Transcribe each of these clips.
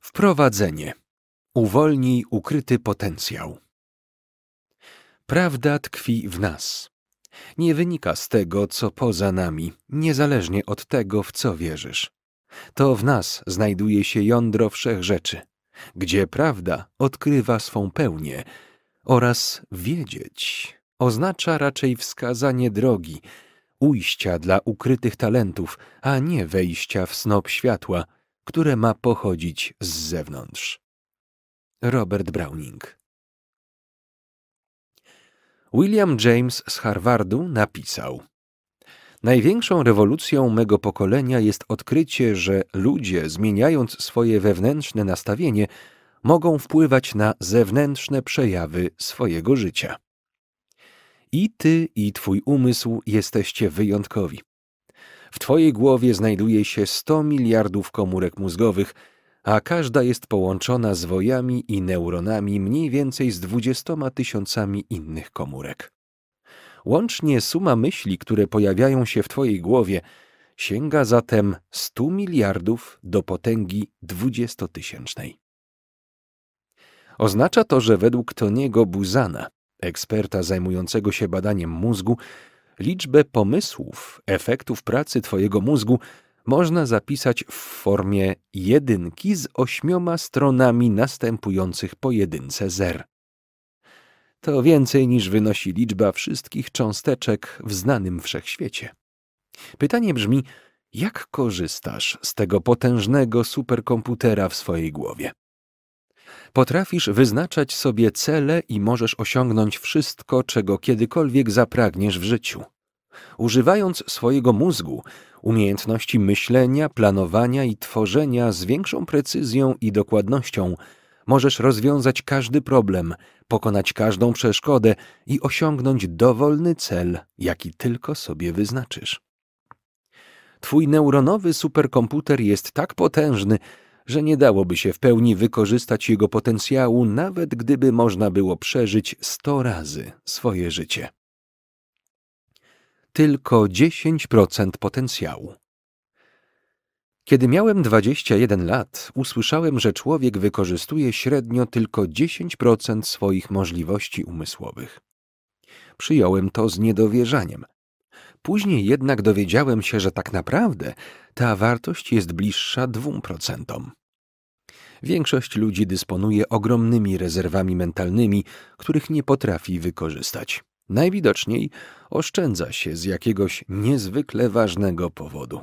Wprowadzenie. Uwolnij ukryty potencjał. Prawda tkwi w nas. Nie wynika z tego, co poza nami, niezależnie od tego, w co wierzysz. To w nas znajduje się jądro wszech rzeczy, gdzie prawda odkrywa swą pełnię oraz wiedzieć oznacza raczej wskazanie drogi, ujścia dla ukrytych talentów, a nie wejścia w snop światła – które ma pochodzić z zewnątrz. Robert Browning William James z Harvardu napisał: Największą rewolucją mego pokolenia jest odkrycie, że ludzie, zmieniając swoje wewnętrzne nastawienie, mogą wpływać na zewnętrzne przejawy swojego życia. I ty, i twój umysł jesteście wyjątkowi. W Twojej głowie znajduje się 100 miliardów komórek mózgowych, a każda jest połączona z wojami i neuronami mniej więcej z 20 tysiącami innych komórek. Łącznie suma myśli, które pojawiają się w Twojej głowie, sięga zatem 100 miliardów do potęgi dwudziestotysięcznej. Oznacza to, że według Toniego Buzana, eksperta zajmującego się badaniem mózgu, Liczbę pomysłów, efektów pracy Twojego mózgu można zapisać w formie jedynki z ośmioma stronami następujących po jedynce zer. To więcej niż wynosi liczba wszystkich cząsteczek w znanym wszechświecie. Pytanie brzmi, jak korzystasz z tego potężnego superkomputera w swojej głowie? Potrafisz wyznaczać sobie cele i możesz osiągnąć wszystko, czego kiedykolwiek zapragniesz w życiu. Używając swojego mózgu, umiejętności myślenia, planowania i tworzenia z większą precyzją i dokładnością, możesz rozwiązać każdy problem, pokonać każdą przeszkodę i osiągnąć dowolny cel, jaki tylko sobie wyznaczysz. Twój neuronowy superkomputer jest tak potężny, że nie dałoby się w pełni wykorzystać jego potencjału, nawet gdyby można było przeżyć sto razy swoje życie. Tylko 10% potencjału. Kiedy miałem 21 lat, usłyszałem, że człowiek wykorzystuje średnio tylko 10% swoich możliwości umysłowych. Przyjąłem to z niedowierzaniem. Później jednak dowiedziałem się, że tak naprawdę ta wartość jest bliższa 2%. Większość ludzi dysponuje ogromnymi rezerwami mentalnymi, których nie potrafi wykorzystać. Najwidoczniej oszczędza się z jakiegoś niezwykle ważnego powodu.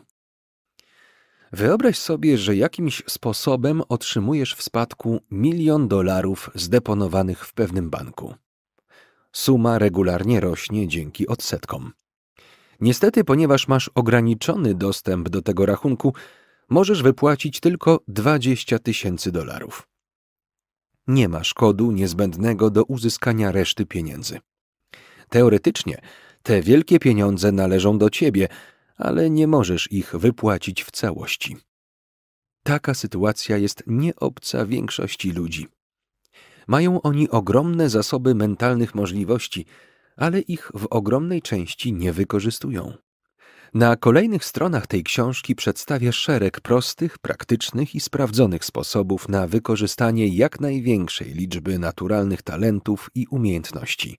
Wyobraź sobie, że jakimś sposobem otrzymujesz w spadku milion dolarów zdeponowanych w pewnym banku. Suma regularnie rośnie dzięki odsetkom. Niestety, ponieważ masz ograniczony dostęp do tego rachunku, możesz wypłacić tylko 20 tysięcy dolarów. Nie ma szkodu niezbędnego do uzyskania reszty pieniędzy. Teoretycznie te wielkie pieniądze należą do ciebie, ale nie możesz ich wypłacić w całości. Taka sytuacja jest nieobca większości ludzi. Mają oni ogromne zasoby mentalnych możliwości, ale ich w ogromnej części nie wykorzystują. Na kolejnych stronach tej książki przedstawię szereg prostych, praktycznych i sprawdzonych sposobów na wykorzystanie jak największej liczby naturalnych talentów i umiejętności.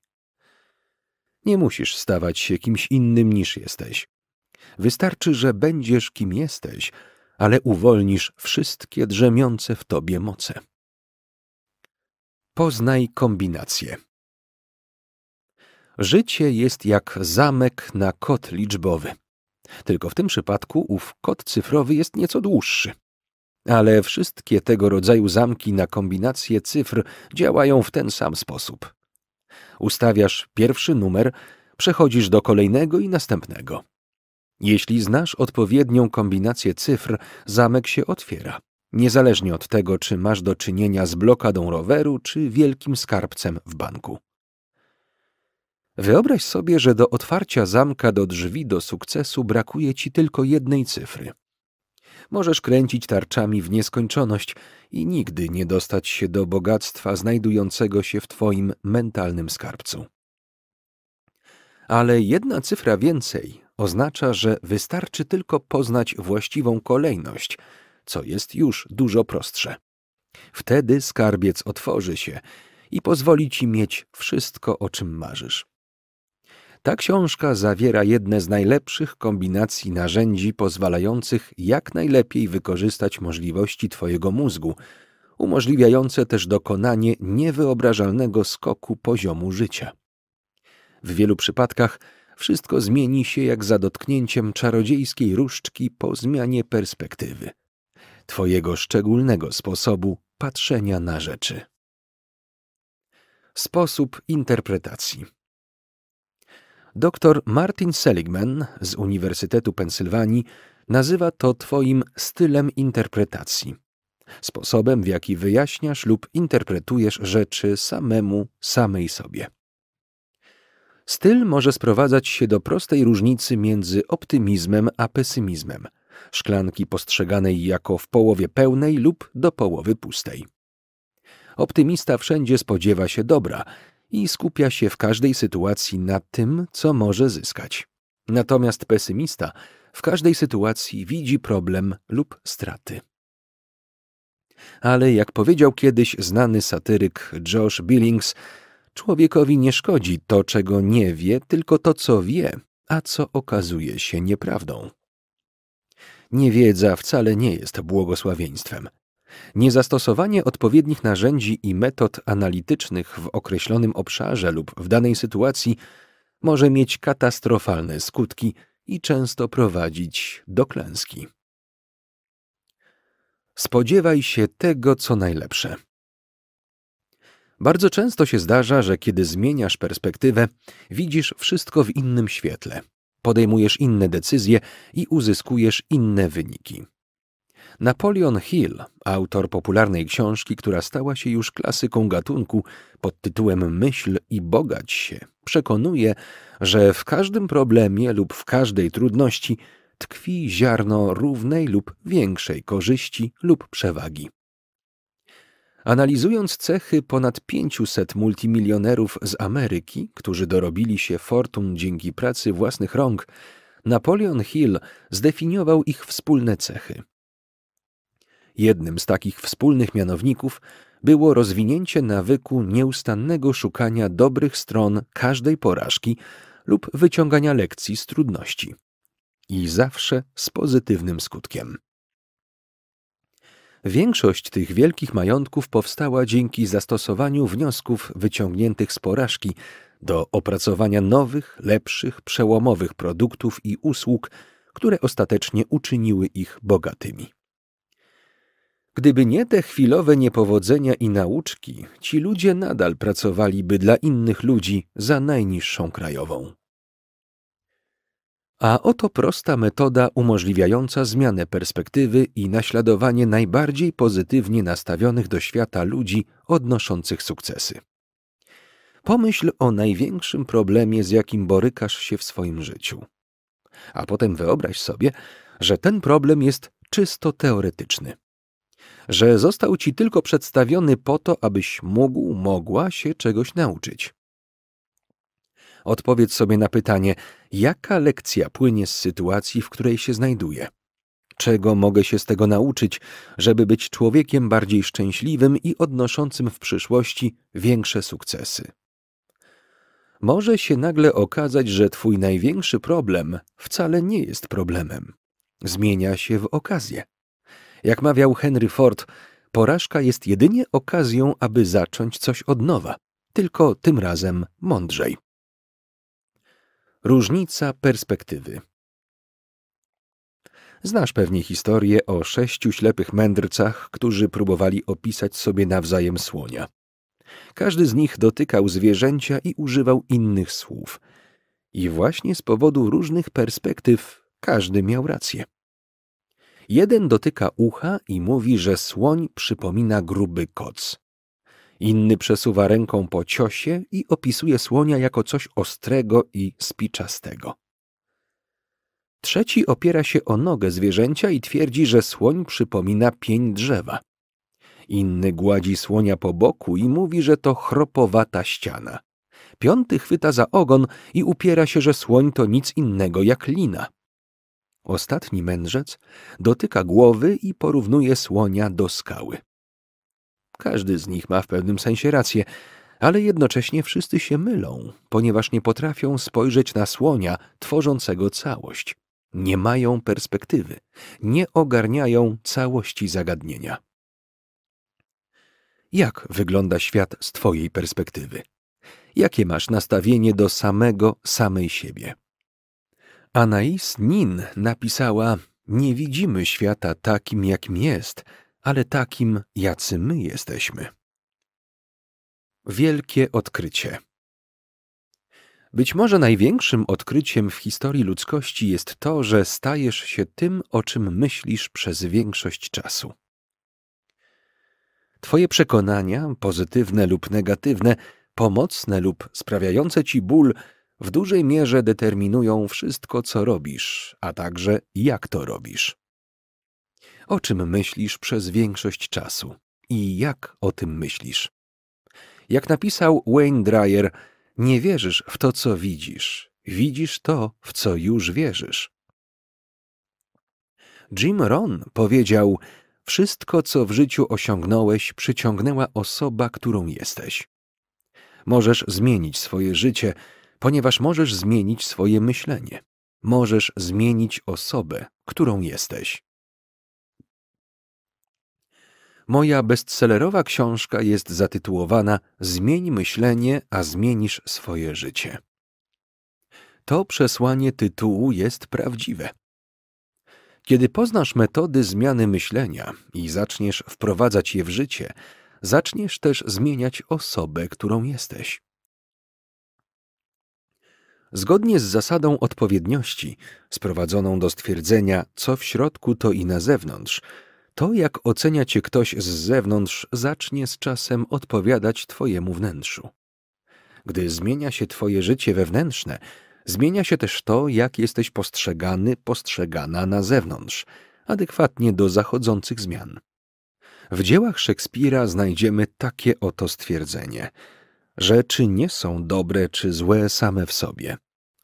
Nie musisz stawać się kimś innym niż jesteś. Wystarczy, że będziesz kim jesteś, ale uwolnisz wszystkie drzemiące w tobie moce. Poznaj kombinacje. Życie jest jak zamek na kod liczbowy. Tylko w tym przypadku ów kod cyfrowy jest nieco dłuższy. Ale wszystkie tego rodzaju zamki na kombinację cyfr działają w ten sam sposób. Ustawiasz pierwszy numer, przechodzisz do kolejnego i następnego. Jeśli znasz odpowiednią kombinację cyfr, zamek się otwiera, niezależnie od tego, czy masz do czynienia z blokadą roweru czy wielkim skarbcem w banku. Wyobraź sobie, że do otwarcia zamka do drzwi do sukcesu brakuje ci tylko jednej cyfry. Możesz kręcić tarczami w nieskończoność i nigdy nie dostać się do bogactwa znajdującego się w twoim mentalnym skarbcu. Ale jedna cyfra więcej oznacza, że wystarczy tylko poznać właściwą kolejność, co jest już dużo prostsze. Wtedy skarbiec otworzy się i pozwoli ci mieć wszystko, o czym marzysz. Ta książka zawiera jedne z najlepszych kombinacji narzędzi pozwalających jak najlepiej wykorzystać możliwości Twojego mózgu, umożliwiające też dokonanie niewyobrażalnego skoku poziomu życia. W wielu przypadkach wszystko zmieni się jak za dotknięciem czarodziejskiej różdżki po zmianie perspektywy, Twojego szczególnego sposobu patrzenia na rzeczy. Sposób interpretacji. Doktor Martin Seligman z Uniwersytetu Pensylwanii nazywa to Twoim stylem interpretacji. Sposobem, w jaki wyjaśniasz lub interpretujesz rzeczy samemu, samej sobie. Styl może sprowadzać się do prostej różnicy między optymizmem a pesymizmem, szklanki postrzeganej jako w połowie pełnej lub do połowy pustej. Optymista wszędzie spodziewa się dobra, i skupia się w każdej sytuacji na tym, co może zyskać. Natomiast pesymista w każdej sytuacji widzi problem lub straty. Ale jak powiedział kiedyś znany satyryk Josh Billings, człowiekowi nie szkodzi to, czego nie wie, tylko to, co wie, a co okazuje się nieprawdą. Niewiedza wcale nie jest błogosławieństwem. Niezastosowanie odpowiednich narzędzi i metod analitycznych w określonym obszarze lub w danej sytuacji może mieć katastrofalne skutki i często prowadzić do klęski. Spodziewaj się tego, co najlepsze. Bardzo często się zdarza, że kiedy zmieniasz perspektywę, widzisz wszystko w innym świetle, podejmujesz inne decyzje i uzyskujesz inne wyniki. Napoleon Hill, autor popularnej książki, która stała się już klasyką gatunku pod tytułem Myśl i bogać się, przekonuje, że w każdym problemie lub w każdej trudności tkwi ziarno równej lub większej korzyści lub przewagi. Analizując cechy ponad 500 multimilionerów z Ameryki, którzy dorobili się fortun dzięki pracy własnych rąk, Napoleon Hill zdefiniował ich wspólne cechy. Jednym z takich wspólnych mianowników było rozwinięcie nawyku nieustannego szukania dobrych stron każdej porażki lub wyciągania lekcji z trudności. I zawsze z pozytywnym skutkiem. Większość tych wielkich majątków powstała dzięki zastosowaniu wniosków wyciągniętych z porażki do opracowania nowych, lepszych, przełomowych produktów i usług, które ostatecznie uczyniły ich bogatymi. Gdyby nie te chwilowe niepowodzenia i nauczki, ci ludzie nadal pracowaliby dla innych ludzi za najniższą krajową. A oto prosta metoda umożliwiająca zmianę perspektywy i naśladowanie najbardziej pozytywnie nastawionych do świata ludzi odnoszących sukcesy. Pomyśl o największym problemie, z jakim borykasz się w swoim życiu. A potem wyobraź sobie, że ten problem jest czysto teoretyczny że został ci tylko przedstawiony po to, abyś mógł, mogła się czegoś nauczyć. Odpowiedz sobie na pytanie, jaka lekcja płynie z sytuacji, w której się znajduję? Czego mogę się z tego nauczyć, żeby być człowiekiem bardziej szczęśliwym i odnoszącym w przyszłości większe sukcesy? Może się nagle okazać, że twój największy problem wcale nie jest problemem. Zmienia się w okazję. Jak mawiał Henry Ford, porażka jest jedynie okazją, aby zacząć coś od nowa, tylko tym razem mądrzej. Różnica perspektywy. Znasz pewnie historię o sześciu ślepych mędrcach, którzy próbowali opisać sobie nawzajem słonia. Każdy z nich dotykał zwierzęcia i używał innych słów. I właśnie z powodu różnych perspektyw każdy miał rację. Jeden dotyka ucha i mówi, że słoń przypomina gruby koc. Inny przesuwa ręką po ciosie i opisuje słonia jako coś ostrego i spiczastego. Trzeci opiera się o nogę zwierzęcia i twierdzi, że słoń przypomina pień drzewa. Inny gładzi słonia po boku i mówi, że to chropowata ściana. Piąty chwyta za ogon i upiera się, że słoń to nic innego jak lina. Ostatni mędrzec dotyka głowy i porównuje słonia do skały. Każdy z nich ma w pewnym sensie rację, ale jednocześnie wszyscy się mylą, ponieważ nie potrafią spojrzeć na słonia tworzącego całość. Nie mają perspektywy, nie ogarniają całości zagadnienia. Jak wygląda świat z Twojej perspektywy? Jakie masz nastawienie do samego, samej siebie? Anais Nin napisała: Nie widzimy świata takim, jakim jest, ale takim, jacy my jesteśmy. Wielkie odkrycie. Być może największym odkryciem w historii ludzkości jest to, że stajesz się tym, o czym myślisz przez większość czasu. Twoje przekonania, pozytywne lub negatywne, pomocne lub sprawiające ci ból, w dużej mierze determinują wszystko, co robisz, a także jak to robisz. O czym myślisz przez większość czasu i jak o tym myślisz? Jak napisał Wayne Dreyer, nie wierzysz w to, co widzisz, widzisz to, w co już wierzysz. Jim Ron powiedział: Wszystko, co w życiu osiągnąłeś, przyciągnęła osoba, którą jesteś. Możesz zmienić swoje życie, ponieważ możesz zmienić swoje myślenie, możesz zmienić osobę, którą jesteś. Moja bestsellerowa książka jest zatytułowana Zmień myślenie, a zmienisz swoje życie. To przesłanie tytułu jest prawdziwe. Kiedy poznasz metody zmiany myślenia i zaczniesz wprowadzać je w życie, zaczniesz też zmieniać osobę, którą jesteś. Zgodnie z zasadą odpowiedniości, sprowadzoną do stwierdzenia, co w środku, to i na zewnątrz, to jak ocenia cię ktoś z zewnątrz, zacznie z czasem odpowiadać twojemu wnętrzu. Gdy zmienia się twoje życie wewnętrzne, zmienia się też to, jak jesteś postrzegany, postrzegana na zewnątrz, adekwatnie do zachodzących zmian. W dziełach Szekspira znajdziemy takie oto stwierdzenie: Rzeczy nie są dobre czy złe same w sobie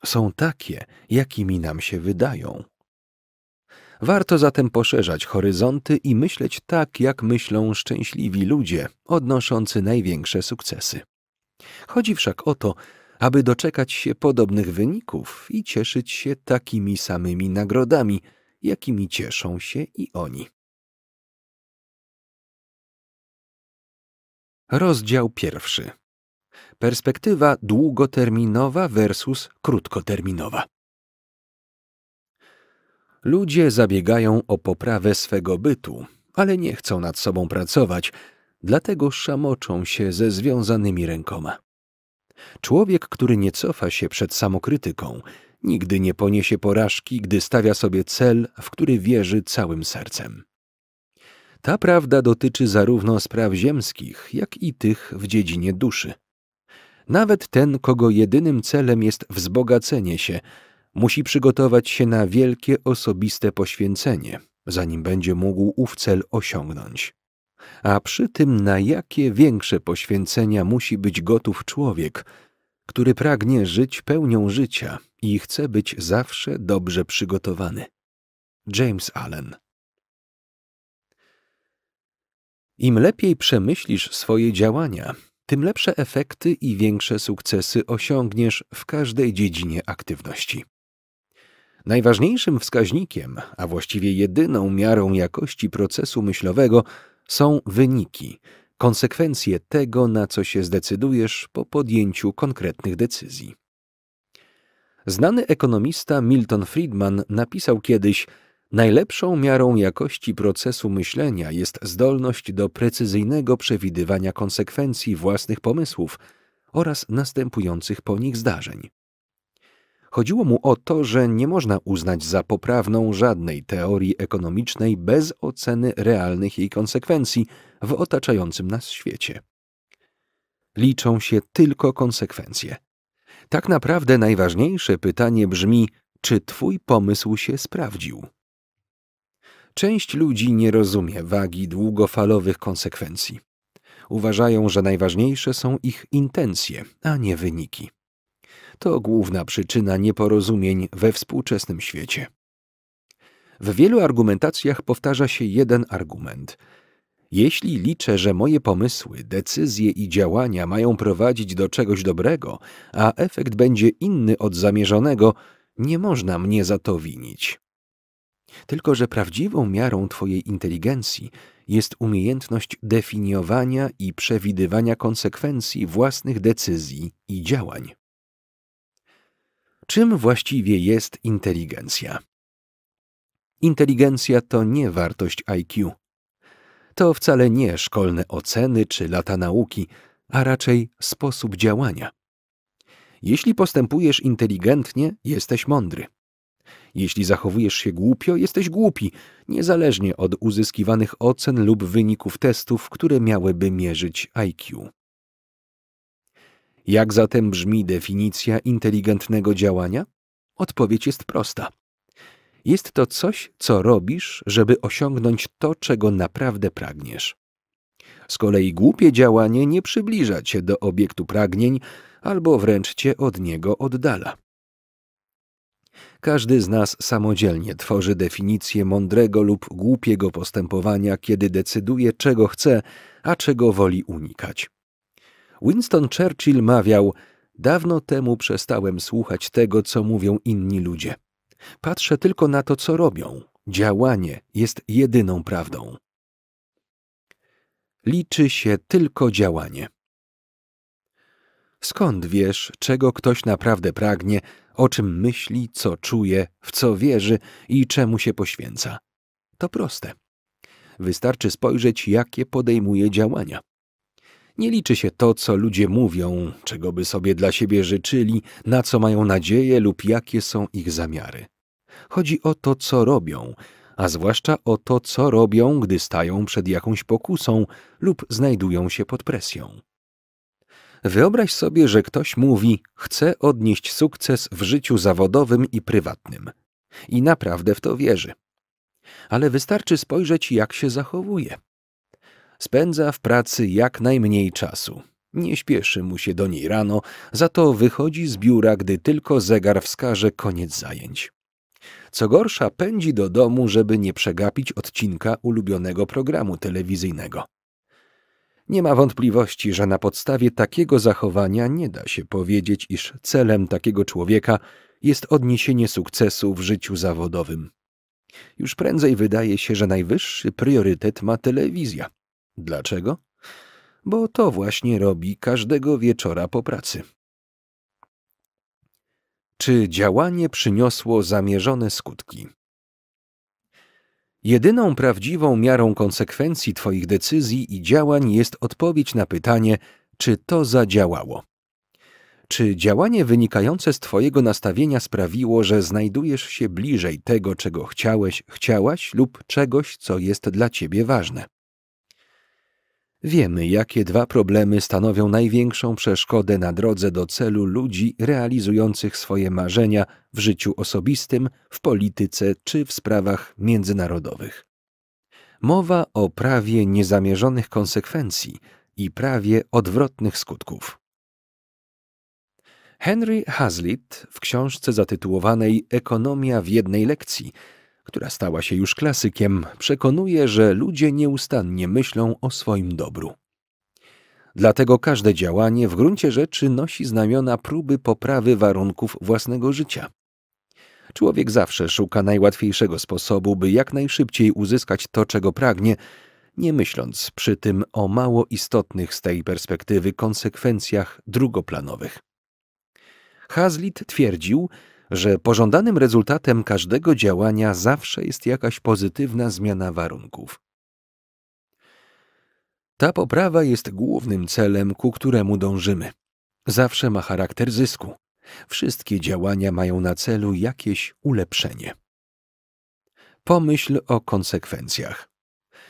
są takie, jakimi nam się wydają. Warto zatem poszerzać horyzonty i myśleć tak, jak myślą szczęśliwi ludzie, odnoszący największe sukcesy. Chodzi wszak o to, aby doczekać się podobnych wyników i cieszyć się takimi samymi nagrodami, jakimi cieszą się i oni. Rozdział pierwszy. Perspektywa długoterminowa versus krótkoterminowa. Ludzie zabiegają o poprawę swego bytu, ale nie chcą nad sobą pracować, dlatego szamoczą się ze związanymi rękoma. Człowiek, który nie cofa się przed samokrytyką, nigdy nie poniesie porażki, gdy stawia sobie cel, w który wierzy całym sercem. Ta prawda dotyczy zarówno spraw ziemskich, jak i tych w dziedzinie duszy. Nawet ten, kogo jedynym celem jest wzbogacenie się, musi przygotować się na wielkie osobiste poświęcenie, zanim będzie mógł ów cel osiągnąć. A przy tym na jakie większe poświęcenia musi być gotów człowiek, który pragnie żyć pełnią życia i chce być zawsze dobrze przygotowany. James Allen Im lepiej przemyślisz swoje działania, tym lepsze efekty i większe sukcesy osiągniesz w każdej dziedzinie aktywności. Najważniejszym wskaźnikiem, a właściwie jedyną miarą jakości procesu myślowego są wyniki, konsekwencje tego, na co się zdecydujesz po podjęciu konkretnych decyzji. Znany ekonomista Milton Friedman napisał kiedyś, Najlepszą miarą jakości procesu myślenia jest zdolność do precyzyjnego przewidywania konsekwencji własnych pomysłów oraz następujących po nich zdarzeń. Chodziło mu o to, że nie można uznać za poprawną żadnej teorii ekonomicznej bez oceny realnych jej konsekwencji w otaczającym nas świecie. Liczą się tylko konsekwencje. Tak naprawdę najważniejsze pytanie brzmi: czy Twój pomysł się sprawdził? Część ludzi nie rozumie wagi długofalowych konsekwencji. Uważają, że najważniejsze są ich intencje, a nie wyniki. To główna przyczyna nieporozumień we współczesnym świecie. W wielu argumentacjach powtarza się jeden argument. Jeśli liczę, że moje pomysły, decyzje i działania mają prowadzić do czegoś dobrego, a efekt będzie inny od zamierzonego, nie można mnie za to winić. Tylko, że prawdziwą miarą Twojej inteligencji jest umiejętność definiowania i przewidywania konsekwencji własnych decyzji i działań. Czym właściwie jest inteligencja? Inteligencja to nie wartość IQ. To wcale nie szkolne oceny czy lata nauki, a raczej sposób działania. Jeśli postępujesz inteligentnie, jesteś mądry. Jeśli zachowujesz się głupio, jesteś głupi, niezależnie od uzyskiwanych ocen lub wyników testów, które miałyby mierzyć IQ. Jak zatem brzmi definicja inteligentnego działania? Odpowiedź jest prosta. Jest to coś, co robisz, żeby osiągnąć to, czego naprawdę pragniesz. Z kolei głupie działanie nie przybliża cię do obiektu pragnień albo wręcz cię od niego oddala. Każdy z nas samodzielnie tworzy definicję mądrego lub głupiego postępowania, kiedy decyduje, czego chce, a czego woli unikać. Winston Churchill mawiał: Dawno temu przestałem słuchać tego, co mówią inni ludzie. Patrzę tylko na to, co robią. Działanie jest jedyną prawdą. Liczy się tylko działanie. Skąd wiesz, czego ktoś naprawdę pragnie, o czym myśli, co czuje, w co wierzy i czemu się poświęca. To proste. Wystarczy spojrzeć, jakie podejmuje działania. Nie liczy się to, co ludzie mówią, czego by sobie dla siebie życzyli, na co mają nadzieję lub jakie są ich zamiary. Chodzi o to, co robią, a zwłaszcza o to, co robią, gdy stają przed jakąś pokusą lub znajdują się pod presją. Wyobraź sobie, że ktoś mówi: Chcę odnieść sukces w życiu zawodowym i prywatnym. I naprawdę w to wierzy. Ale wystarczy spojrzeć, jak się zachowuje. Spędza w pracy jak najmniej czasu. Nie śpieszy mu się do niej rano, za to wychodzi z biura, gdy tylko zegar wskaże koniec zajęć. Co gorsza, pędzi do domu, żeby nie przegapić odcinka ulubionego programu telewizyjnego. Nie ma wątpliwości, że na podstawie takiego zachowania nie da się powiedzieć, iż celem takiego człowieka jest odniesienie sukcesu w życiu zawodowym. Już prędzej wydaje się, że najwyższy priorytet ma telewizja. Dlaczego? Bo to właśnie robi każdego wieczora po pracy. Czy działanie przyniosło zamierzone skutki? Jedyną prawdziwą miarą konsekwencji Twoich decyzji i działań jest odpowiedź na pytanie, czy to zadziałało. Czy działanie wynikające z Twojego nastawienia sprawiło, że znajdujesz się bliżej tego, czego chciałeś, chciałaś lub czegoś, co jest dla Ciebie ważne? Wiemy, jakie dwa problemy stanowią największą przeszkodę na drodze do celu ludzi realizujących swoje marzenia w życiu osobistym, w polityce czy w sprawach międzynarodowych. Mowa o prawie niezamierzonych konsekwencji i prawie odwrotnych skutków. Henry Hazlitt w książce zatytułowanej Ekonomia w jednej lekcji która stała się już klasykiem, przekonuje, że ludzie nieustannie myślą o swoim dobru. Dlatego każde działanie w gruncie rzeczy nosi znamiona próby poprawy warunków własnego życia. Człowiek zawsze szuka najłatwiejszego sposobu, by jak najszybciej uzyskać to, czego pragnie, nie myśląc przy tym o mało istotnych z tej perspektywy konsekwencjach drugoplanowych. Hazlitt twierdził, że pożądanym rezultatem każdego działania zawsze jest jakaś pozytywna zmiana warunków. Ta poprawa jest głównym celem, ku któremu dążymy. Zawsze ma charakter zysku. Wszystkie działania mają na celu jakieś ulepszenie. Pomyśl o konsekwencjach.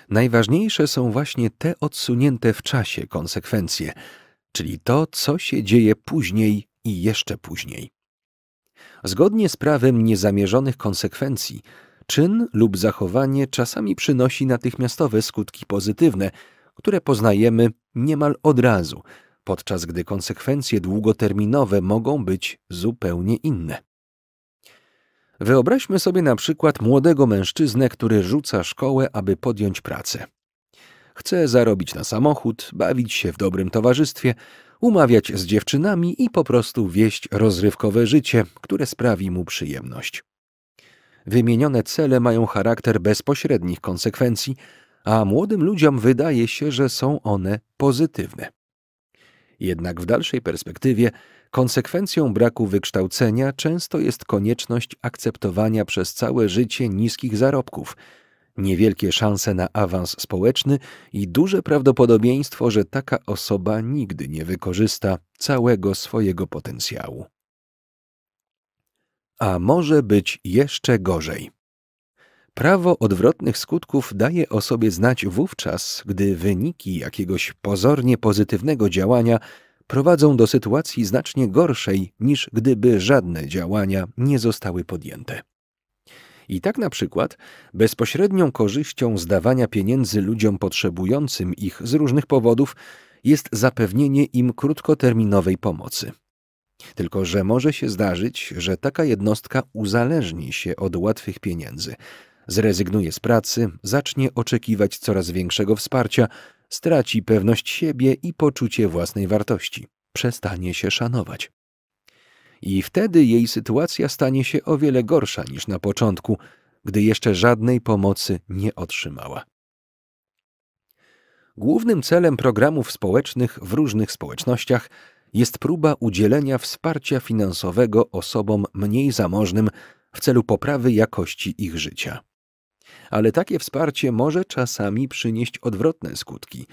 Najważniejsze są właśnie te odsunięte w czasie konsekwencje, czyli to, co się dzieje później i jeszcze później. Zgodnie z prawem niezamierzonych konsekwencji, czyn lub zachowanie czasami przynosi natychmiastowe skutki pozytywne, które poznajemy niemal od razu, podczas gdy konsekwencje długoterminowe mogą być zupełnie inne. Wyobraźmy sobie na przykład młodego mężczyznę, który rzuca szkołę, aby podjąć pracę. Chce zarobić na samochód, bawić się w dobrym towarzystwie, umawiać z dziewczynami i po prostu wieść rozrywkowe życie, które sprawi mu przyjemność. Wymienione cele mają charakter bezpośrednich konsekwencji, a młodym ludziom wydaje się, że są one pozytywne. Jednak w dalszej perspektywie konsekwencją braku wykształcenia często jest konieczność akceptowania przez całe życie niskich zarobków – niewielkie szanse na awans społeczny i duże prawdopodobieństwo, że taka osoba nigdy nie wykorzysta całego swojego potencjału. A może być jeszcze gorzej. Prawo odwrotnych skutków daje o sobie znać wówczas, gdy wyniki jakiegoś pozornie pozytywnego działania prowadzą do sytuacji znacznie gorszej niż gdyby żadne działania nie zostały podjęte. I tak na przykład bezpośrednią korzyścią zdawania pieniędzy ludziom potrzebującym ich z różnych powodów jest zapewnienie im krótkoterminowej pomocy. Tylko, że może się zdarzyć, że taka jednostka uzależni się od łatwych pieniędzy, zrezygnuje z pracy, zacznie oczekiwać coraz większego wsparcia, straci pewność siebie i poczucie własnej wartości, przestanie się szanować i wtedy jej sytuacja stanie się o wiele gorsza niż na początku, gdy jeszcze żadnej pomocy nie otrzymała. Głównym celem programów społecznych w różnych społecznościach jest próba udzielenia wsparcia finansowego osobom mniej zamożnym w celu poprawy jakości ich życia. Ale takie wsparcie może czasami przynieść odwrotne skutki,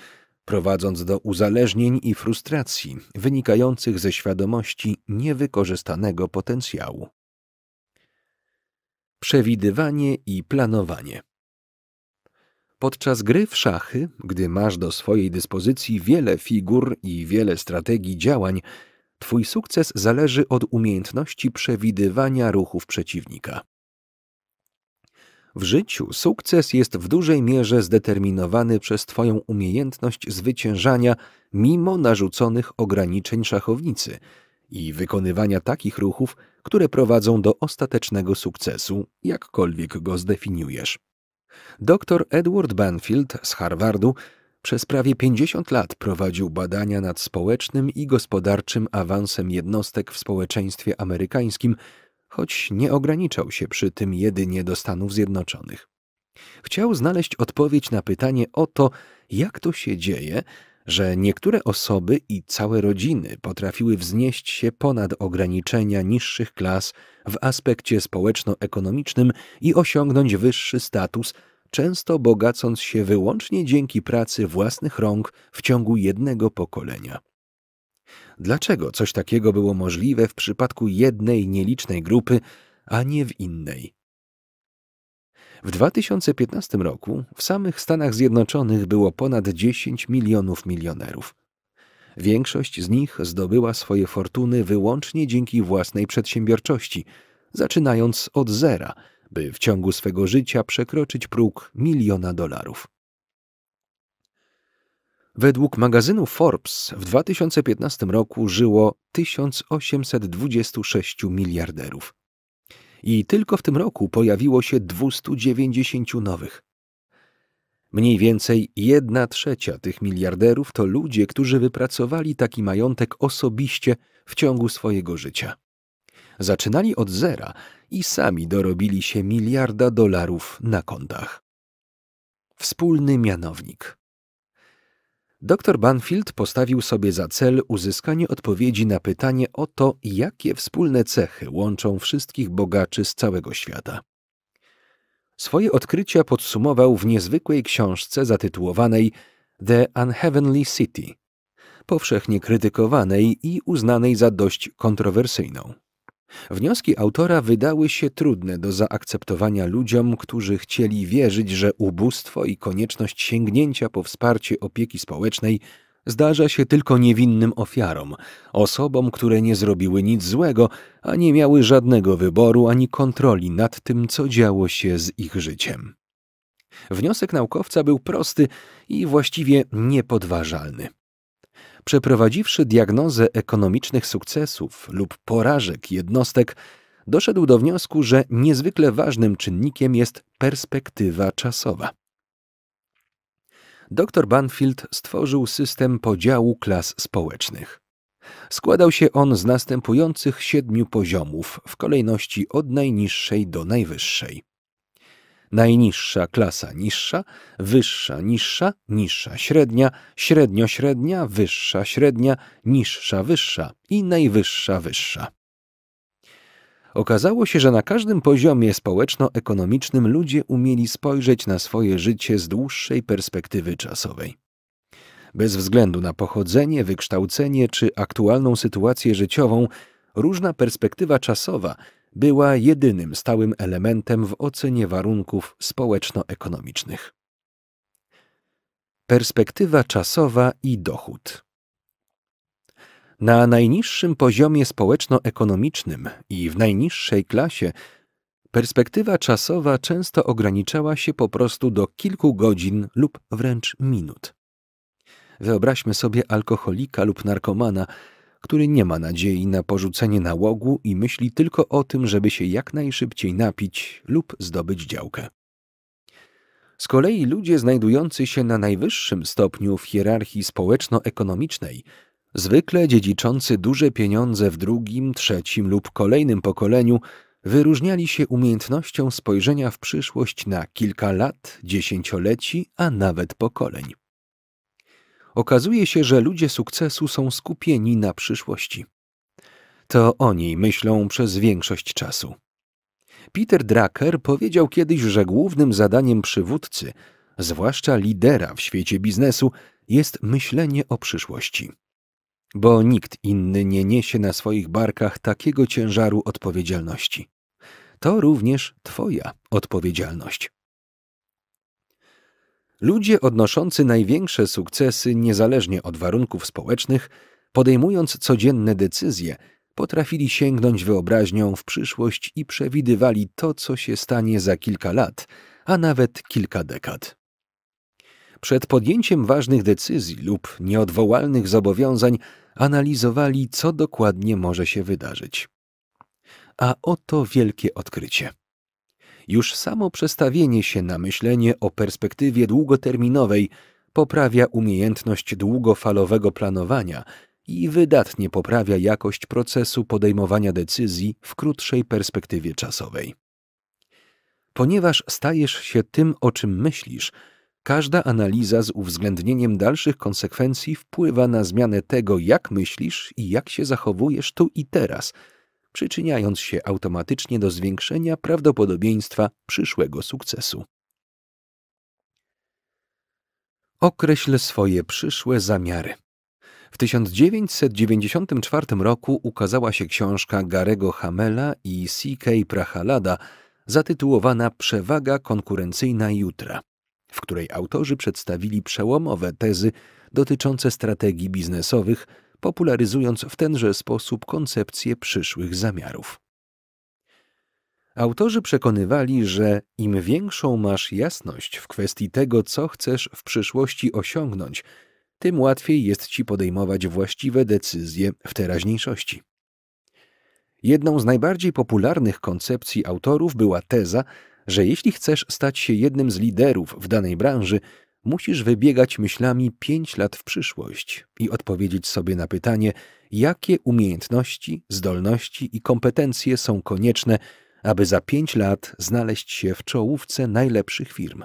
prowadząc do uzależnień i frustracji wynikających ze świadomości niewykorzystanego potencjału. Przewidywanie i planowanie. Podczas gry w szachy, gdy masz do swojej dyspozycji wiele figur i wiele strategii działań, Twój sukces zależy od umiejętności przewidywania ruchów przeciwnika. W życiu sukces jest w dużej mierze zdeterminowany przez Twoją umiejętność zwyciężania mimo narzuconych ograniczeń szachownicy i wykonywania takich ruchów, które prowadzą do ostatecznego sukcesu, jakkolwiek go zdefiniujesz. Dr Edward Banfield z Harvardu przez prawie 50 lat prowadził badania nad społecznym i gospodarczym awansem jednostek w społeczeństwie amerykańskim choć nie ograniczał się przy tym jedynie do Stanów Zjednoczonych. Chciał znaleźć odpowiedź na pytanie o to, jak to się dzieje, że niektóre osoby i całe rodziny potrafiły wznieść się ponad ograniczenia niższych klas w aspekcie społeczno-ekonomicznym i osiągnąć wyższy status, często bogacąc się wyłącznie dzięki pracy własnych rąk w ciągu jednego pokolenia dlaczego coś takiego było możliwe w przypadku jednej nielicznej grupy, a nie w innej. W 2015 roku w samych Stanach Zjednoczonych było ponad 10 milionów milionerów. Większość z nich zdobyła swoje fortuny wyłącznie dzięki własnej przedsiębiorczości, zaczynając od zera, by w ciągu swego życia przekroczyć próg miliona dolarów. Według magazynu Forbes w 2015 roku żyło 1826 miliarderów. I tylko w tym roku pojawiło się 290 nowych. Mniej więcej jedna trzecia tych miliarderów to ludzie, którzy wypracowali taki majątek osobiście w ciągu swojego życia. Zaczynali od zera i sami dorobili się miliarda dolarów na kontach. Wspólny mianownik Dr Banfield postawił sobie za cel uzyskanie odpowiedzi na pytanie o to, jakie wspólne cechy łączą wszystkich bogaczy z całego świata. Swoje odkrycia podsumował w niezwykłej książce zatytułowanej The Unheavenly City, powszechnie krytykowanej i uznanej za dość kontrowersyjną. Wnioski autora wydały się trudne do zaakceptowania ludziom, którzy chcieli wierzyć, że ubóstwo i konieczność sięgnięcia po wsparcie opieki społecznej zdarza się tylko niewinnym ofiarom, osobom, które nie zrobiły nic złego, a nie miały żadnego wyboru ani kontroli nad tym, co działo się z ich życiem. Wniosek naukowca był prosty i właściwie niepodważalny przeprowadziwszy diagnozę ekonomicznych sukcesów lub porażek jednostek, doszedł do wniosku, że niezwykle ważnym czynnikiem jest perspektywa czasowa. Dr Banfield stworzył system podziału klas społecznych. Składał się on z następujących siedmiu poziomów w kolejności od najniższej do najwyższej najniższa klasa niższa, wyższa niższa, niższa średnia, średnio średnia, wyższa średnia, niższa wyższa i najwyższa wyższa. Okazało się, że na każdym poziomie społeczno-ekonomicznym ludzie umieli spojrzeć na swoje życie z dłuższej perspektywy czasowej. Bez względu na pochodzenie, wykształcenie czy aktualną sytuację życiową, różna perspektywa czasowa była jedynym stałym elementem w ocenie warunków społeczno-ekonomicznych. Perspektywa czasowa i dochód. Na najniższym poziomie społeczno-ekonomicznym i w najniższej klasie perspektywa czasowa często ograniczała się po prostu do kilku godzin lub wręcz minut. Wyobraźmy sobie alkoholika lub narkomana, który nie ma nadziei na porzucenie nałogu i myśli tylko o tym, żeby się jak najszybciej napić lub zdobyć działkę. Z kolei ludzie znajdujący się na najwyższym stopniu w hierarchii społeczno-ekonomicznej, zwykle dziedziczący duże pieniądze w drugim, trzecim lub kolejnym pokoleniu, wyróżniali się umiejętnością spojrzenia w przyszłość na kilka lat, dziesięcioleci, a nawet pokoleń okazuje się, że ludzie sukcesu są skupieni na przyszłości. To o niej myślą przez większość czasu. Peter Drucker powiedział kiedyś, że głównym zadaniem przywódcy, zwłaszcza lidera w świecie biznesu, jest myślenie o przyszłości. Bo nikt inny nie niesie na swoich barkach takiego ciężaru odpowiedzialności. To również Twoja odpowiedzialność. Ludzie odnoszący największe sukcesy, niezależnie od warunków społecznych, podejmując codzienne decyzje, potrafili sięgnąć wyobraźnią w przyszłość i przewidywali to, co się stanie za kilka lat, a nawet kilka dekad. Przed podjęciem ważnych decyzji lub nieodwołalnych zobowiązań analizowali, co dokładnie może się wydarzyć. A oto wielkie odkrycie. Już samo przestawienie się na myślenie o perspektywie długoterminowej poprawia umiejętność długofalowego planowania i wydatnie poprawia jakość procesu podejmowania decyzji w krótszej perspektywie czasowej. Ponieważ stajesz się tym, o czym myślisz, każda analiza z uwzględnieniem dalszych konsekwencji wpływa na zmianę tego, jak myślisz i jak się zachowujesz tu i teraz – przyczyniając się automatycznie do zwiększenia prawdopodobieństwa przyszłego sukcesu. Określ swoje przyszłe zamiary. W 1994 roku ukazała się książka Garego Hamela i C.K. Prahalada zatytułowana Przewaga konkurencyjna jutra, w której autorzy przedstawili przełomowe tezy dotyczące strategii biznesowych – popularyzując w tenże sposób koncepcję przyszłych zamiarów. Autorzy przekonywali, że im większą masz jasność w kwestii tego, co chcesz w przyszłości osiągnąć, tym łatwiej jest ci podejmować właściwe decyzje w teraźniejszości. Jedną z najbardziej popularnych koncepcji autorów była teza, że jeśli chcesz stać się jednym z liderów w danej branży, musisz wybiegać myślami pięć lat w przyszłość i odpowiedzieć sobie na pytanie, jakie umiejętności, zdolności i kompetencje są konieczne, aby za pięć lat znaleźć się w czołówce najlepszych firm.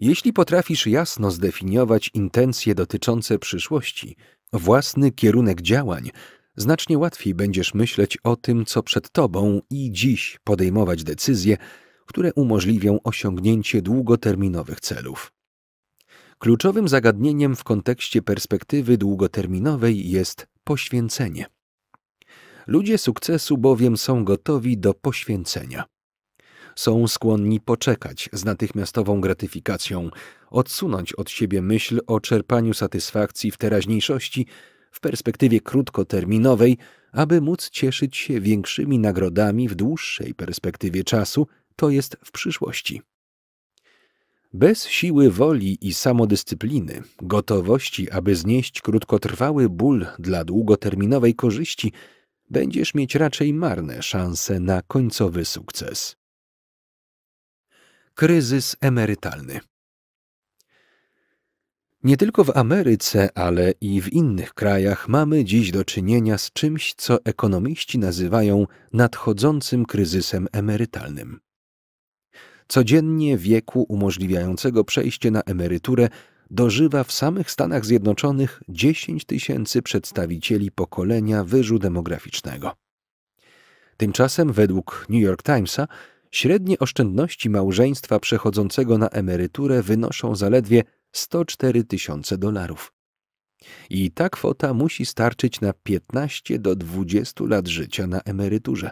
Jeśli potrafisz jasno zdefiniować intencje dotyczące przyszłości, własny kierunek działań, znacznie łatwiej będziesz myśleć o tym, co przed tobą i dziś podejmować decyzje, które umożliwią osiągnięcie długoterminowych celów. Kluczowym zagadnieniem w kontekście perspektywy długoterminowej jest poświęcenie. Ludzie sukcesu bowiem są gotowi do poświęcenia. Są skłonni poczekać z natychmiastową gratyfikacją, odsunąć od siebie myśl o czerpaniu satysfakcji w teraźniejszości w perspektywie krótkoterminowej, aby móc cieszyć się większymi nagrodami w dłuższej perspektywie czasu – to jest w przyszłości. Bez siły woli i samodyscypliny, gotowości, aby znieść krótkotrwały ból dla długoterminowej korzyści, będziesz mieć raczej marne szanse na końcowy sukces. Kryzys emerytalny. Nie tylko w Ameryce, ale i w innych krajach mamy dziś do czynienia z czymś, co ekonomiści nazywają nadchodzącym kryzysem emerytalnym codziennie wieku umożliwiającego przejście na emeryturę dożywa w samych Stanach Zjednoczonych 10 tysięcy przedstawicieli pokolenia wyżu demograficznego. Tymczasem według New York Timesa średnie oszczędności małżeństwa przechodzącego na emeryturę wynoszą zaledwie 104 tysiące dolarów. I ta kwota musi starczyć na 15 do 20 lat życia na emeryturze.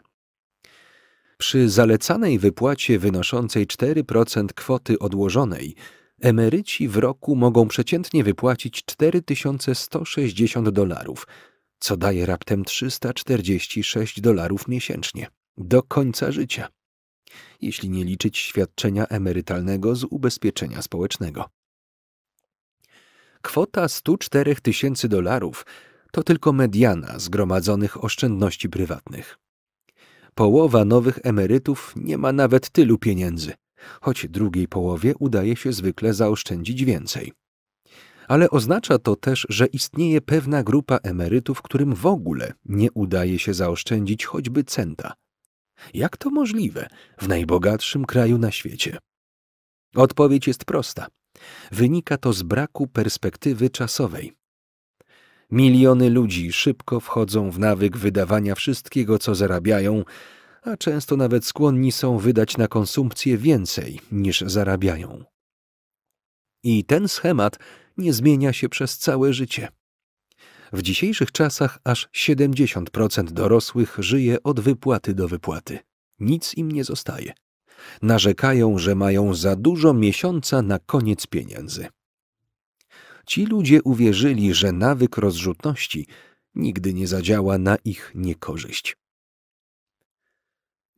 Przy zalecanej wypłacie wynoszącej 4% kwoty odłożonej, emeryci w roku mogą przeciętnie wypłacić 4160 dolarów, co daje raptem 346 dolarów miesięcznie do końca życia, jeśli nie liczyć świadczenia emerytalnego z ubezpieczenia społecznego. Kwota 104 tysięcy dolarów to tylko mediana zgromadzonych oszczędności prywatnych. Połowa nowych emerytów nie ma nawet tylu pieniędzy, choć drugiej połowie udaje się zwykle zaoszczędzić więcej. Ale oznacza to też, że istnieje pewna grupa emerytów, którym w ogóle nie udaje się zaoszczędzić choćby centa. Jak to możliwe w najbogatszym kraju na świecie? Odpowiedź jest prosta. Wynika to z braku perspektywy czasowej. Miliony ludzi szybko wchodzą w nawyk wydawania wszystkiego, co zarabiają, a często nawet skłonni są wydać na konsumpcję więcej niż zarabiają. I ten schemat nie zmienia się przez całe życie. W dzisiejszych czasach aż 70% dorosłych żyje od wypłaty do wypłaty. Nic im nie zostaje. Narzekają, że mają za dużo miesiąca na koniec pieniędzy ci ludzie uwierzyli, że nawyk rozrzutności nigdy nie zadziała na ich niekorzyść.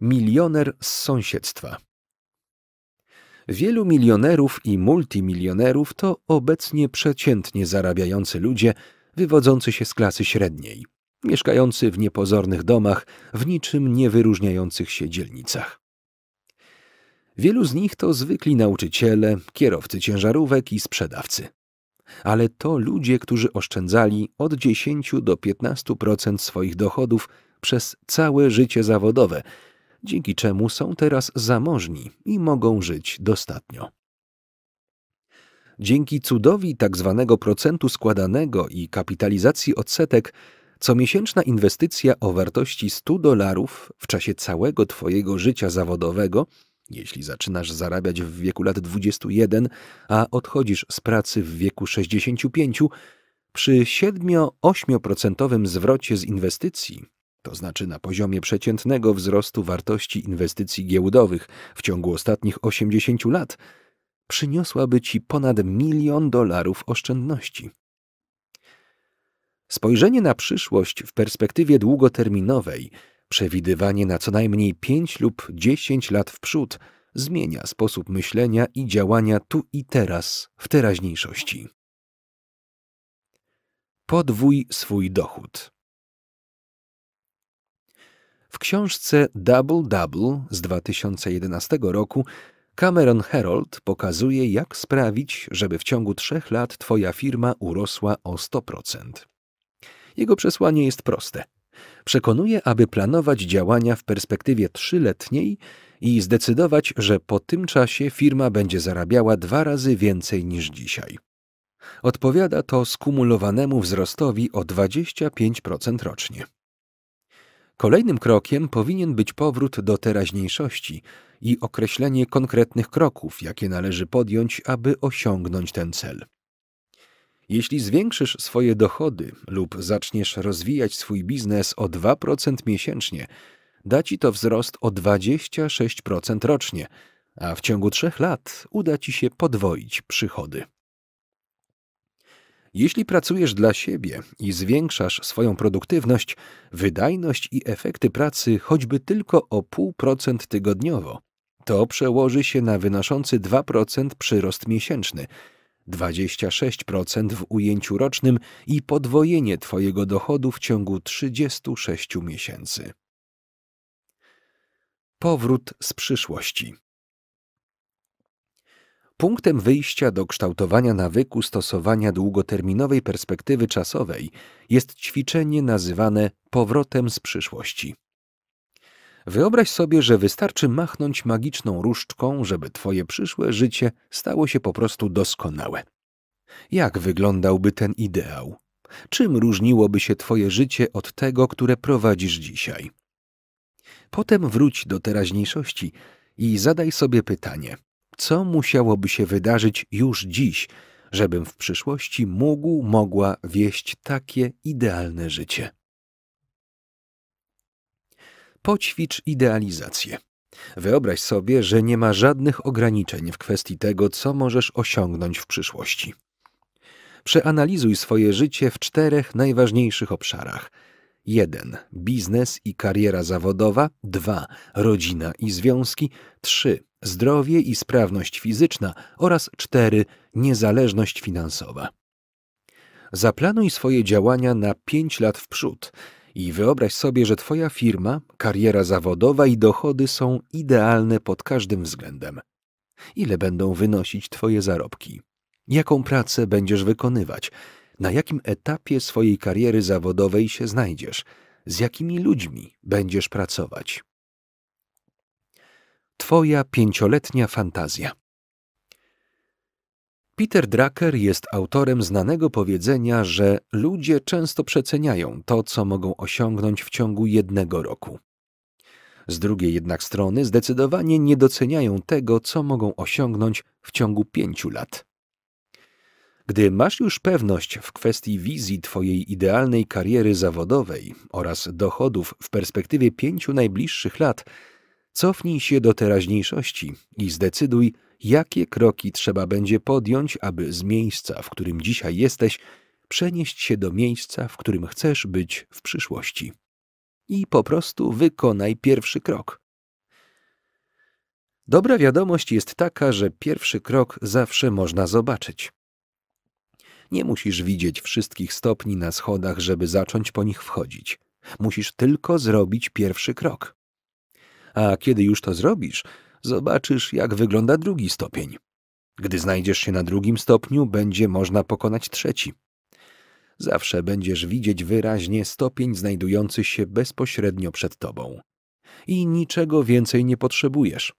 Milioner z sąsiedztwa. Wielu milionerów i multimilionerów to obecnie przeciętnie zarabiający ludzie wywodzący się z klasy średniej, mieszkający w niepozornych domach, w niczym nie wyróżniających się dzielnicach. Wielu z nich to zwykli nauczyciele, kierowcy ciężarówek i sprzedawcy ale to ludzie, którzy oszczędzali od 10 do 15% swoich dochodów przez całe życie zawodowe, dzięki czemu są teraz zamożni i mogą żyć dostatnio. Dzięki cudowi tzw. Tak procentu składanego i kapitalizacji odsetek, comiesięczna inwestycja o wartości 100 dolarów w czasie całego Twojego życia zawodowego jeśli zaczynasz zarabiać w wieku lat 21, a odchodzisz z pracy w wieku 65, przy 7-8% zwrocie z inwestycji, to znaczy na poziomie przeciętnego wzrostu wartości inwestycji giełdowych w ciągu ostatnich 80 lat, przyniosłaby ci ponad milion dolarów oszczędności. Spojrzenie na przyszłość w perspektywie długoterminowej – przewidywanie na co najmniej 5 lub 10 lat w przód zmienia sposób myślenia i działania tu i teraz, w teraźniejszości. Podwój swój dochód. W książce Double Double z 2011 roku Cameron Herold pokazuje, jak sprawić, żeby w ciągu trzech lat Twoja firma urosła o 100%. Jego przesłanie jest proste przekonuje, aby planować działania w perspektywie trzyletniej i zdecydować, że po tym czasie firma będzie zarabiała dwa razy więcej niż dzisiaj. Odpowiada to skumulowanemu wzrostowi o 25% rocznie. Kolejnym krokiem powinien być powrót do teraźniejszości i określenie konkretnych kroków, jakie należy podjąć, aby osiągnąć ten cel. Jeśli zwiększysz swoje dochody lub zaczniesz rozwijać swój biznes o 2% miesięcznie, da ci to wzrost o 26% rocznie, a w ciągu trzech lat uda ci się podwoić przychody. Jeśli pracujesz dla siebie i zwiększasz swoją produktywność, wydajność i efekty pracy choćby tylko o 0,5% tygodniowo, to przełoży się na wynoszący 2% przyrost miesięczny – 26% w ujęciu rocznym i podwojenie Twojego dochodu w ciągu 36 miesięcy. Powrót z przyszłości. Punktem wyjścia do kształtowania nawyku stosowania długoterminowej perspektywy czasowej jest ćwiczenie nazywane powrotem z przyszłości. Wyobraź sobie, że wystarczy machnąć magiczną różdżką, żeby twoje przyszłe życie stało się po prostu doskonałe. Jak wyglądałby ten ideał? Czym różniłoby się twoje życie od tego, które prowadzisz dzisiaj? Potem wróć do teraźniejszości i zadaj sobie pytanie: co musiałoby się wydarzyć już dziś, żebym w przyszłości mógł, mogła wieść takie idealne życie? poćwicz idealizację. Wyobraź sobie, że nie ma żadnych ograniczeń w kwestii tego, co możesz osiągnąć w przyszłości. Przeanalizuj swoje życie w czterech najważniejszych obszarach. 1. Biznes i kariera zawodowa. 2. Rodzina i związki. 3. Zdrowie i sprawność fizyczna. Oraz 4. Niezależność finansowa. Zaplanuj swoje działania na 5 lat w przód i wyobraź sobie, że Twoja firma, kariera zawodowa i dochody są idealne pod każdym względem. Ile będą wynosić Twoje zarobki? Jaką pracę będziesz wykonywać? Na jakim etapie swojej kariery zawodowej się znajdziesz? Z jakimi ludźmi będziesz pracować? Twoja pięcioletnia fantazja. Peter Drucker jest autorem znanego powiedzenia, że ludzie często przeceniają to, co mogą osiągnąć w ciągu jednego roku. Z drugiej jednak strony zdecydowanie nie doceniają tego, co mogą osiągnąć w ciągu pięciu lat. Gdy masz już pewność w kwestii wizji Twojej idealnej kariery zawodowej oraz dochodów w perspektywie pięciu najbliższych lat, cofnij się do teraźniejszości i zdecyduj, jakie kroki trzeba będzie podjąć, aby z miejsca, w którym dzisiaj jesteś, przenieść się do miejsca, w którym chcesz być w przyszłości. I po prostu wykonaj pierwszy krok. Dobra wiadomość jest taka, że pierwszy krok zawsze można zobaczyć. Nie musisz widzieć wszystkich stopni na schodach, żeby zacząć po nich wchodzić. Musisz tylko zrobić pierwszy krok. A kiedy już to zrobisz, zobaczysz, jak wygląda drugi stopień. Gdy znajdziesz się na drugim stopniu, będzie można pokonać trzeci. Zawsze będziesz widzieć wyraźnie stopień znajdujący się bezpośrednio przed tobą. I niczego więcej nie potrzebujesz.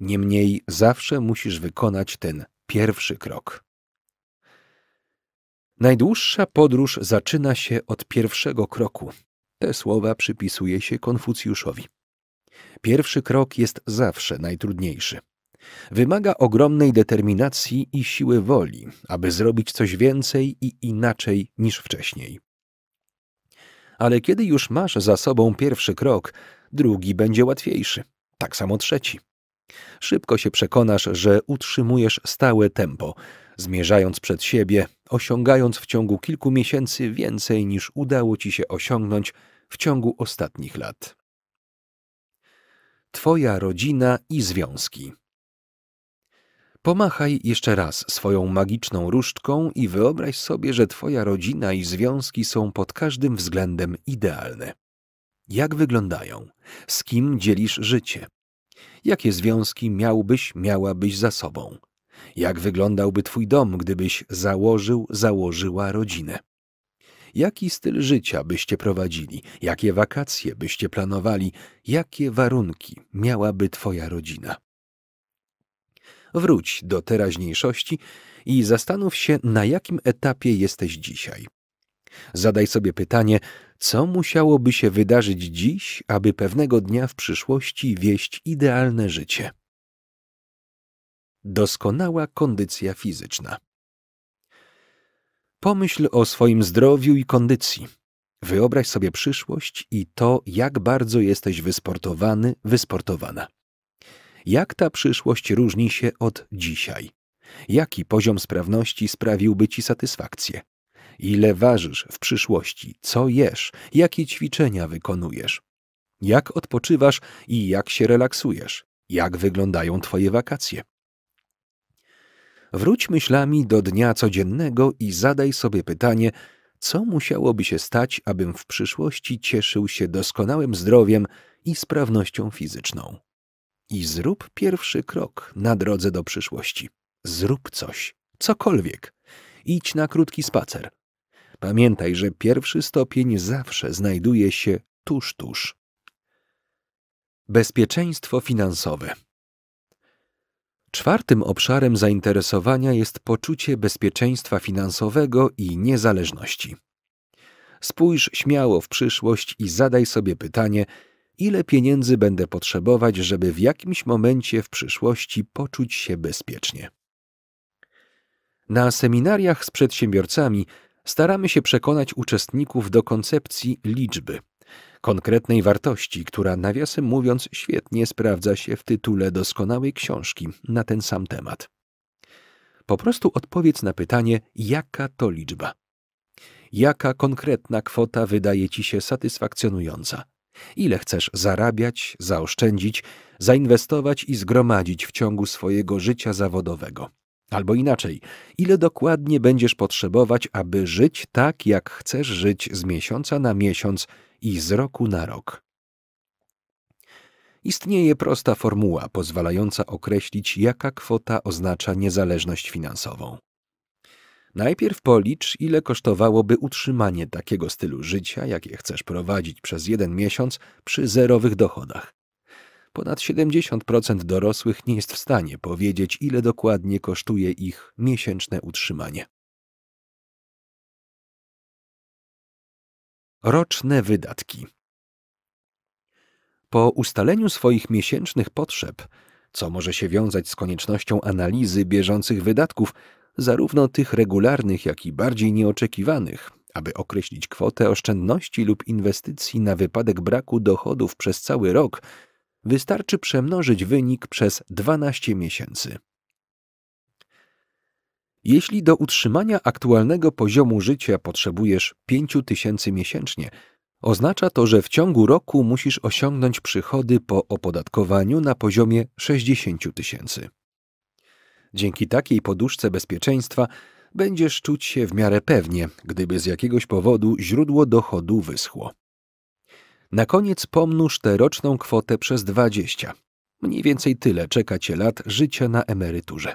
Niemniej zawsze musisz wykonać ten pierwszy krok. Najdłuższa podróż zaczyna się od pierwszego kroku. Te słowa przypisuje się Konfucjuszowi. Pierwszy krok jest zawsze najtrudniejszy. Wymaga ogromnej determinacji i siły woli, aby zrobić coś więcej i inaczej niż wcześniej. Ale kiedy już masz za sobą pierwszy krok, drugi będzie łatwiejszy, tak samo trzeci. Szybko się przekonasz, że utrzymujesz stałe tempo, zmierzając przed siebie, osiągając w ciągu kilku miesięcy więcej niż udało ci się osiągnąć w ciągu ostatnich lat. Twoja rodzina i związki. Pomachaj jeszcze raz swoją magiczną różdżką i wyobraź sobie, że Twoja rodzina i związki są pod każdym względem idealne. Jak wyglądają? Z kim dzielisz życie? Jakie związki miałbyś, miałabyś za sobą? Jak wyglądałby Twój dom, gdybyś założył, założyła rodzinę? jaki styl życia byście prowadzili, jakie wakacje byście planowali, jakie warunki miałaby Twoja rodzina. Wróć do teraźniejszości i zastanów się, na jakim etapie jesteś dzisiaj. Zadaj sobie pytanie, co musiałoby się wydarzyć dziś, aby pewnego dnia w przyszłości wieść idealne życie. Doskonała kondycja fizyczna. Pomyśl o swoim zdrowiu i kondycji. Wyobraź sobie przyszłość i to, jak bardzo jesteś wysportowany, wysportowana. Jak ta przyszłość różni się od dzisiaj? Jaki poziom sprawności sprawiłby ci satysfakcję? Ile ważysz w przyszłości? Co jesz? Jakie ćwiczenia wykonujesz? Jak odpoczywasz i jak się relaksujesz? Jak wyglądają twoje wakacje? Wróć myślami do dnia codziennego i zadaj sobie pytanie, co musiałoby się stać, abym w przyszłości cieszył się doskonałym zdrowiem i sprawnością fizyczną. I zrób pierwszy krok na drodze do przyszłości. Zrób coś, cokolwiek. Idź na krótki spacer. Pamiętaj, że pierwszy stopień zawsze znajduje się tuż, tuż. Bezpieczeństwo finansowe. Czwartym obszarem zainteresowania jest poczucie bezpieczeństwa finansowego i niezależności. Spójrz śmiało w przyszłość i zadaj sobie pytanie, ile pieniędzy będę potrzebować, żeby w jakimś momencie w przyszłości poczuć się bezpiecznie. Na seminariach z przedsiębiorcami staramy się przekonać uczestników do koncepcji liczby – konkretnej wartości, która nawiasem mówiąc świetnie sprawdza się w tytule doskonałej książki na ten sam temat. Po prostu odpowiedz na pytanie, jaka to liczba. Jaka konkretna kwota wydaje ci się satysfakcjonująca? Ile chcesz zarabiać, zaoszczędzić, zainwestować i zgromadzić w ciągu swojego życia zawodowego? Albo inaczej, ile dokładnie będziesz potrzebować, aby żyć tak, jak chcesz żyć z miesiąca na miesiąc i z roku na rok. Istnieje prosta formuła pozwalająca określić, jaka kwota oznacza niezależność finansową. Najpierw policz, ile kosztowałoby utrzymanie takiego stylu życia, jakie chcesz prowadzić przez jeden miesiąc przy zerowych dochodach. Ponad 70% dorosłych nie jest w stanie powiedzieć, ile dokładnie kosztuje ich miesięczne utrzymanie. Roczne wydatki. Po ustaleniu swoich miesięcznych potrzeb, co może się wiązać z koniecznością analizy bieżących wydatków, zarówno tych regularnych, jak i bardziej nieoczekiwanych, aby określić kwotę oszczędności lub inwestycji na wypadek braku dochodów przez cały rok, wystarczy przemnożyć wynik przez 12 miesięcy. Jeśli do utrzymania aktualnego poziomu życia potrzebujesz tysięcy miesięcznie, oznacza to, że w ciągu roku musisz osiągnąć przychody po opodatkowaniu na poziomie 60 tysięcy. Dzięki takiej poduszce bezpieczeństwa będziesz czuć się w miarę pewnie, gdyby z jakiegoś powodu źródło dochodu wyschło. Na koniec pomnóż tę roczną kwotę przez 20. Mniej więcej tyle czeka cię lat życia na emeryturze.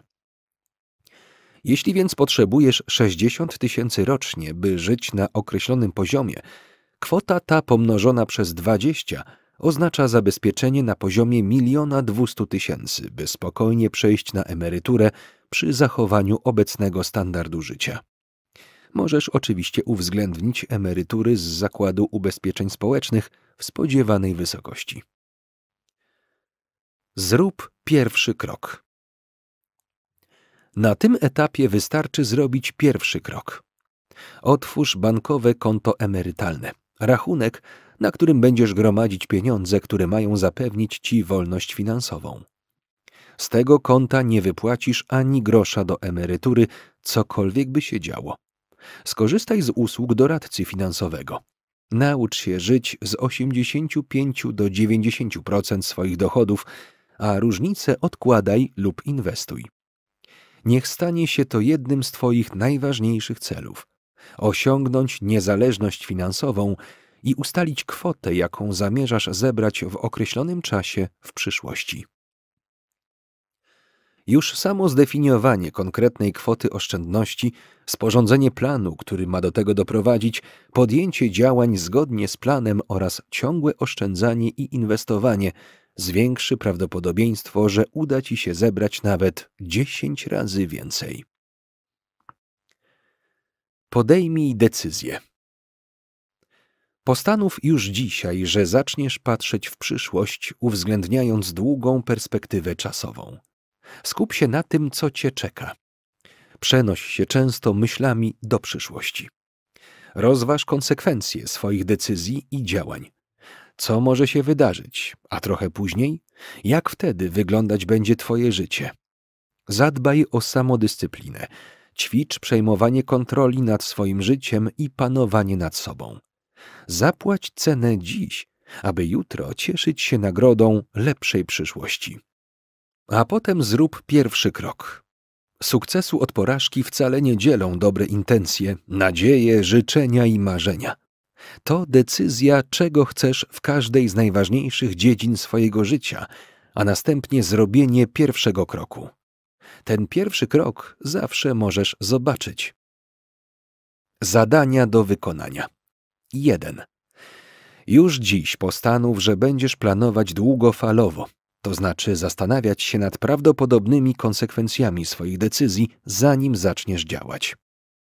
Jeśli więc potrzebujesz 60 tysięcy rocznie, by żyć na określonym poziomie, kwota ta pomnożona przez 20 oznacza zabezpieczenie na poziomie 1 200 tysięcy, by spokojnie przejść na emeryturę przy zachowaniu obecnego standardu życia. Możesz oczywiście uwzględnić emerytury z Zakładu Ubezpieczeń Społecznych w spodziewanej wysokości. Zrób pierwszy krok. Na tym etapie wystarczy zrobić pierwszy krok. Otwórz bankowe konto emerytalne, rachunek, na którym będziesz gromadzić pieniądze, które mają zapewnić ci wolność finansową. Z tego konta nie wypłacisz ani grosza do emerytury, cokolwiek by się działo. Skorzystaj z usług doradcy finansowego. Naucz się żyć z 85 do 90% swoich dochodów, a różnicę odkładaj lub inwestuj. Niech stanie się to jednym z Twoich najważniejszych celów osiągnąć niezależność finansową i ustalić kwotę, jaką zamierzasz zebrać w określonym czasie w przyszłości. Już samo zdefiniowanie konkretnej kwoty oszczędności, sporządzenie planu, który ma do tego doprowadzić, podjęcie działań zgodnie z planem oraz ciągłe oszczędzanie i inwestowanie zwiększy prawdopodobieństwo, że uda ci się zebrać nawet 10 razy więcej. Podejmij decyzję. Postanów już dzisiaj, że zaczniesz patrzeć w przyszłość, uwzględniając długą perspektywę czasową. Skup się na tym, co cię czeka. Przenoś się często myślami do przyszłości. Rozważ konsekwencje swoich decyzji i działań. Co może się wydarzyć, a trochę później? Jak wtedy wyglądać będzie Twoje życie? Zadbaj o samodyscyplinę. Ćwicz przejmowanie kontroli nad swoim życiem i panowanie nad sobą. Zapłać cenę dziś, aby jutro cieszyć się nagrodą lepszej przyszłości a potem zrób pierwszy krok. Sukcesu od porażki wcale nie dzielą dobre intencje, nadzieje, życzenia i marzenia. To decyzja, czego chcesz w każdej z najważniejszych dziedzin swojego życia, a następnie zrobienie pierwszego kroku. Ten pierwszy krok zawsze możesz zobaczyć. Zadania do wykonania. 1. Już dziś postanów, że będziesz planować długofalowo, to znaczy zastanawiać się nad prawdopodobnymi konsekwencjami swoich decyzji, zanim zaczniesz działać.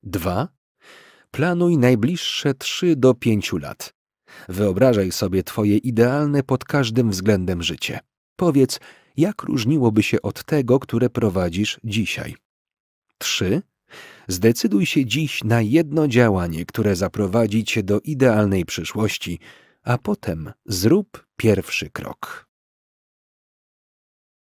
2. Planuj najbliższe 3 do 5 lat. Wyobrażaj sobie Twoje idealne pod każdym względem życie. Powiedz, jak różniłoby się od tego, które prowadzisz dzisiaj. 3. Zdecyduj się dziś na jedno działanie, które zaprowadzi Cię do idealnej przyszłości, a potem zrób pierwszy krok.